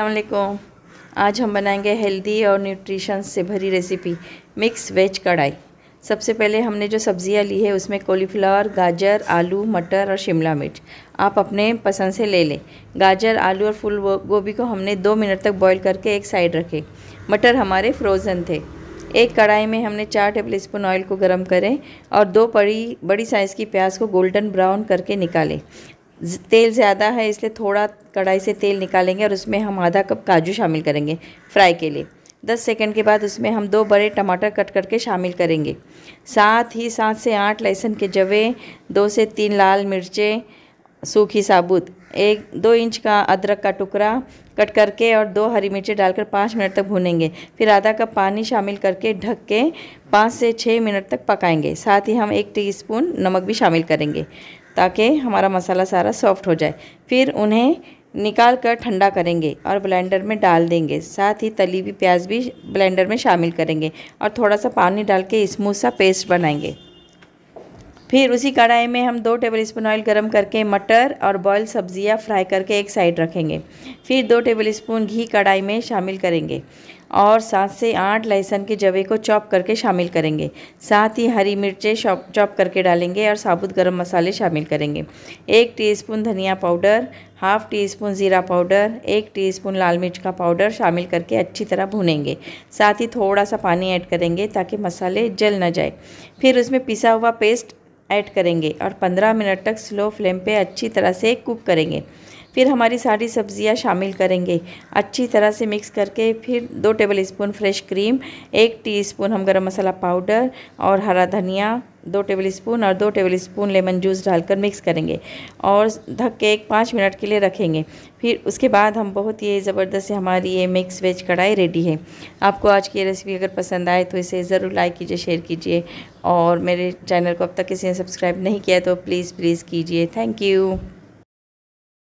अल्लाम आज हम बनाएंगे हेल्दी और न्यूट्रिशन से भरी रेसिपी मिक्स वेज कढ़ाई सबसे पहले हमने जो सब्ज़ियाँ ली है उसमें कॉलीफ्लावर गाजर आलू मटर और शिमला मिर्च आप अपने पसंद से ले लें गाजर आलू और फूल गोभी को हमने दो मिनट तक बॉईल करके एक साइड रखे मटर हमारे फ्रोज़न थे एक कढ़ाई में हमने चार टेबल स्पून ऑयल को गर्म करें और दो बड़ी बड़ी साइज़ की प्याज को गोल्डन ब्राउन करके निकालें तेल ज़्यादा है इसलिए थोड़ा कढ़ाई से तेल निकालेंगे और उसमें हम आधा कप काजू शामिल करेंगे फ्राई के लिए दस सेकंड के बाद उसमें हम दो बड़े टमाटर कट करके शामिल करेंगे साथ ही सात से आठ लहसुन के जवे दो से तीन लाल मिर्चें सूखी साबुत एक दो इंच का अदरक का टुकड़ा कट करके और दो हरी मिर्ची डालकर पाँच मिनट तक भूनेंगे फिर आधा कप पानी शामिल करके ढक के पाँच से छः मिनट तक पकाएंगे साथ ही हम एक टीस्पून नमक भी शामिल करेंगे ताकि हमारा मसाला सारा सॉफ्ट हो जाए फिर उन्हें निकाल कर ठंडा करेंगे और ब्लेंडर में डाल देंगे साथ ही तली हुई प्याज भी ब्लेंडर में शामिल करेंगे और थोड़ा सा पानी डाल के स्मूथ सा पेस्ट बनाएंगे फिर उसी कढ़ाई में हम दो टेबल स्पून ऑयल गर्म करके मटर और बॉयल सब्जियां फ्राई करके एक साइड रखेंगे फिर दो टेबल स्पून घी कढ़ाई में शामिल करेंगे और सात से आठ लहसुन के जवे को चॉप करके शामिल करेंगे साथ ही हरी मिर्चें चॉप करके डालेंगे और साबुत गरम मसाले शामिल करेंगे एक टीस्पून धनिया पाउडर हाफ टी स्पून ज़ीरा पाउडर एक टीस्पून लाल मिर्च का पाउडर शामिल करके अच्छी तरह भुनेंगे साथ ही थोड़ा सा पानी ऐड करेंगे ताकि मसाले जल न जाए फिर उसमें पिसा हुआ पेस्ट ऐड करेंगे और 15 मिनट तक स्लो फ्लेम पे अच्छी तरह से कुक करेंगे फिर हमारी सारी सब्जियां शामिल करेंगे अच्छी तरह से मिक्स करके फिर दो टेबल स्पून फ्रेश क्रीम एक टीस्पून हम गरम मसाला पाउडर और हरा धनिया दो टेबल स्पून और दो टेबल स्पून लेमन जूस डालकर मिक्स करेंगे और ढक के एक पाँच मिनट के लिए रखेंगे फिर उसके बाद हम बहुत ही ज़बरदस्त हमारी ये मिक्स वेज कढ़ाई रेडी है आपको आज की रेसिपी अगर पसंद आए तो इसे ज़रूर लाइक कीजिए शेयर कीजिए और मेरे चैनल को अब तक किसी ने सब्सक्राइब नहीं किया तो प्लीज़ प्लीज़ कीजिए थैंक यू